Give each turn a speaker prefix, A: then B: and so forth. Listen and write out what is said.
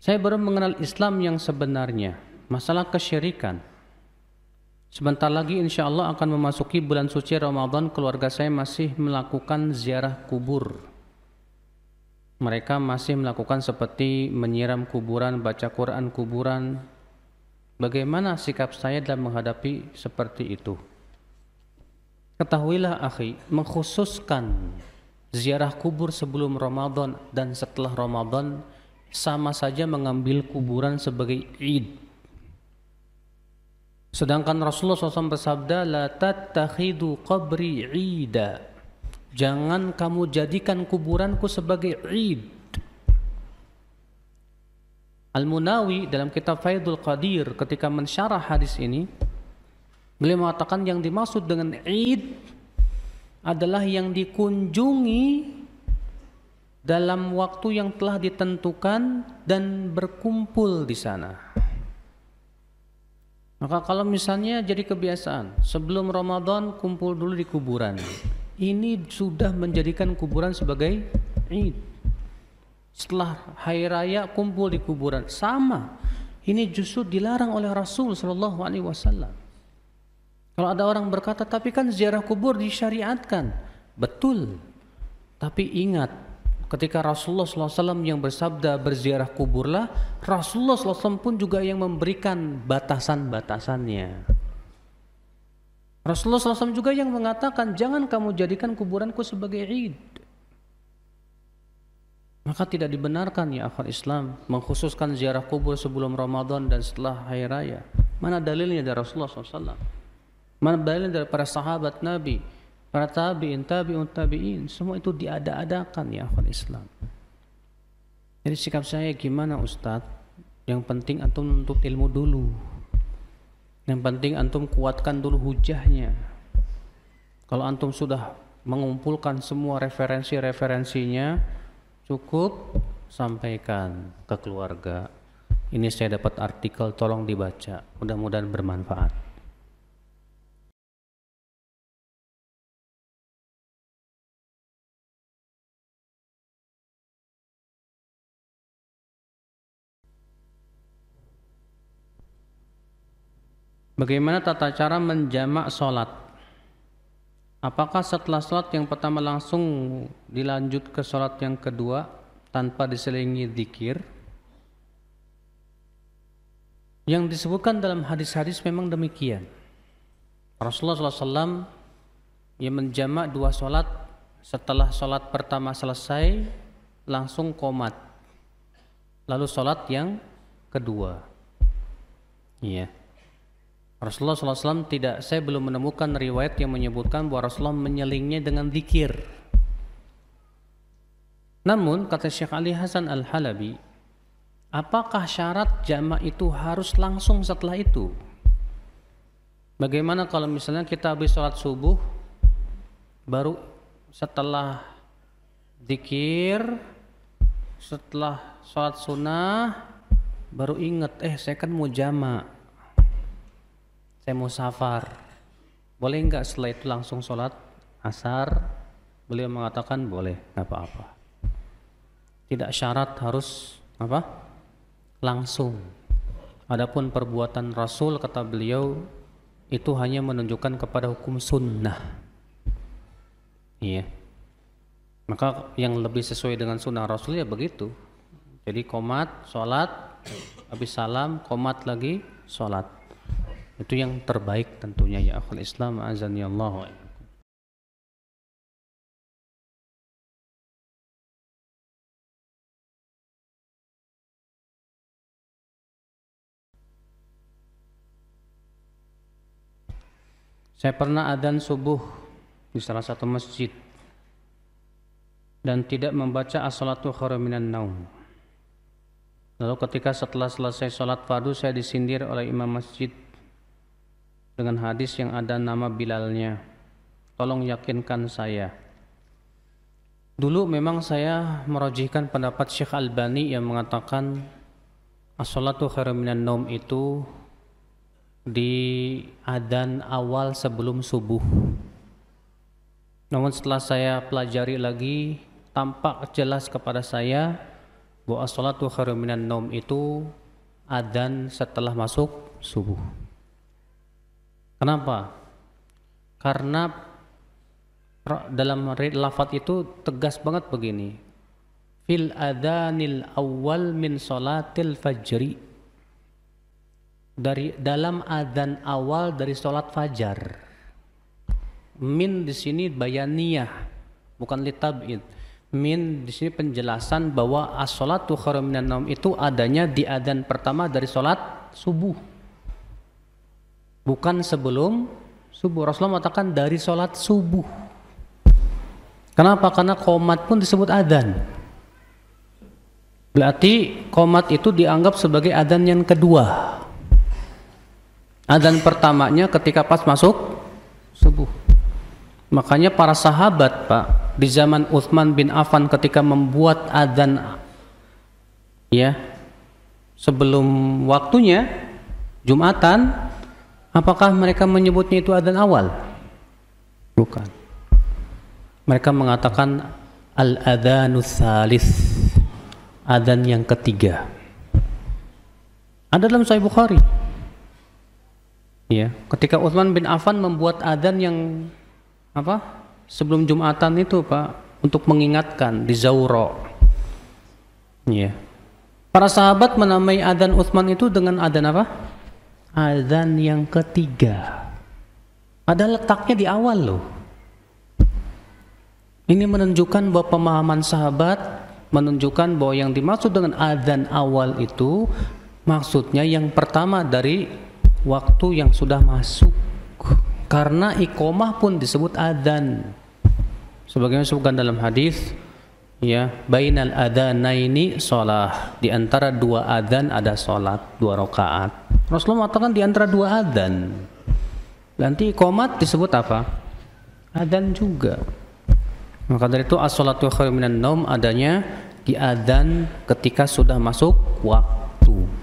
A: Saya baru mengenal Islam yang sebenarnya, masalah kesyirikan. Sebentar lagi insya Allah akan memasuki bulan suci Ramadan, keluarga saya masih melakukan ziarah kubur. Mereka masih melakukan seperti menyiram kuburan, baca Quran kuburan. Bagaimana sikap saya dalam menghadapi seperti itu? Ketahuilah akhi, mengkhususkan ziarah kubur sebelum Ramadan dan setelah Ramadan sama saja mengambil kuburan sebagai id. Sedangkan Rasulullah SAW bersabda, La tattakhidu qabri ida. Jangan kamu jadikan kuburanku sebagai id. Al-Munawi dalam kitab Faidul Qadir ketika mensyarah hadis ini, beliau mengatakan yang dimaksud dengan id adalah yang dikunjungi dalam waktu yang telah ditentukan dan berkumpul di sana. Maka kalau misalnya jadi kebiasaan, sebelum Ramadan kumpul dulu di kuburan. Ini sudah menjadikan kuburan sebagai Id. Setelah hari raya kumpul di kuburan sama. Ini justru dilarang oleh Rasul Shallallahu alaihi wasallam. Kalau ada orang berkata, "Tapi kan ziarah kubur disyariatkan." Betul. Tapi ingat, Ketika Rasulullah SAW yang bersabda berziarah kuburlah, Rasulullah SAW pun juga yang memberikan batasan-batasannya. Rasulullah SAW juga yang mengatakan jangan kamu jadikan kuburanku sebagai id. Maka tidak dibenarkan ya akhwat Islam mengkhususkan ziarah kubur sebelum Ramadan dan setelah Hari Raya. Mana dalilnya dari Rasulullah SAW? Mana dalilnya dari para sahabat Nabi? para tabi'in, tabi'un tabi'in, semua itu diada-adakan ya akhwan Islam. Jadi sikap saya gimana Ustadz? Yang penting antum menuntut ilmu dulu. Yang penting antum kuatkan dulu hujahnya. Kalau antum sudah mengumpulkan semua referensi-referensinya, cukup sampaikan ke keluarga. Ini saya dapat artikel, tolong dibaca. Mudah-mudahan bermanfaat. Bagaimana tata cara menjamak sholat? Apakah setelah sholat yang pertama langsung dilanjut ke sholat yang kedua tanpa diselingi zikir? Yang disebutkan dalam hadis-hadis memang demikian. Rasulullah SAW yang menjamak dua sholat setelah sholat pertama selesai langsung komat lalu sholat yang kedua iya yeah. Rasulullah SAW tidak, saya belum menemukan riwayat yang menyebutkan bahwa Rasulullah menyelingnya dengan zikir. Namun kata Syekh Ali Hasan Al Halabi, apakah syarat jamak itu harus langsung setelah itu? Bagaimana kalau misalnya kita habis sholat subuh, baru setelah zikir, setelah sholat sunnah, baru ingat, eh saya kan mau jamak saya mau safar boleh nggak setelah itu langsung sholat asar beliau mengatakan boleh apa-apa tidak syarat harus apa langsung adapun perbuatan rasul kata beliau itu hanya menunjukkan kepada hukum sunnah iya maka yang lebih sesuai dengan sunnah rasul ya begitu jadi komat sholat habis salam komat lagi sholat itu yang terbaik tentunya ya akhul Islam azan ya Allah Saya pernah adzan subuh di salah satu masjid dan tidak membaca as-salatu minan naum. Lalu ketika setelah selesai sholat fardu saya disindir oleh imam masjid dengan hadis yang ada nama Bilalnya. Tolong yakinkan saya. Dulu memang saya merojihkan pendapat Syekh Albani yang mengatakan as-salatu khairu itu di adan awal sebelum subuh. Namun setelah saya pelajari lagi tampak jelas kepada saya bahwa as-salatu khairu itu adan setelah masuk subuh. Kenapa? Karena dalam lafat itu tegas banget begini. Fil adanil awal min solatil fajri. Dari dalam adzan awal dari solat fajar. Min di sini bayaniyah, bukan litabid. Min di sini penjelasan bahwa as-salatu khairum itu adanya di adzan pertama dari solat subuh bukan sebelum subuh. Rasulullah mengatakan dari sholat subuh. Kenapa? Karena komat pun disebut adan. Berarti komat itu dianggap sebagai adan yang kedua. Adan pertamanya ketika pas masuk subuh. Makanya para sahabat pak di zaman Uthman bin Affan ketika membuat adan ya sebelum waktunya Jumatan Apakah mereka menyebutnya itu adzan awal? Bukan. Mereka mengatakan al-adzanus salis. Adzan yang ketiga. Ada dalam Sahih Bukhari. Ya, ketika Utsman bin Affan membuat adzan yang apa? Sebelum Jumatan itu, Pak, untuk mengingatkan di Zauro. Ya. Para sahabat menamai adzan Utsman itu dengan adzan apa? Azan yang ketiga. Ada letaknya di awal loh. Ini menunjukkan bahwa pemahaman sahabat menunjukkan bahwa yang dimaksud dengan azan awal itu maksudnya yang pertama dari waktu yang sudah masuk. Karena ikomah pun disebut azan. Sebagaimana disebutkan dalam hadis, ya bainal ini sholat di antara dua adzan ada sholat dua rakaat Rasulullah mengatakan di antara dua adzan nanti komat disebut apa adzan juga maka dari itu as-sholatu khairu minan naum adanya di adzan ketika sudah masuk waktu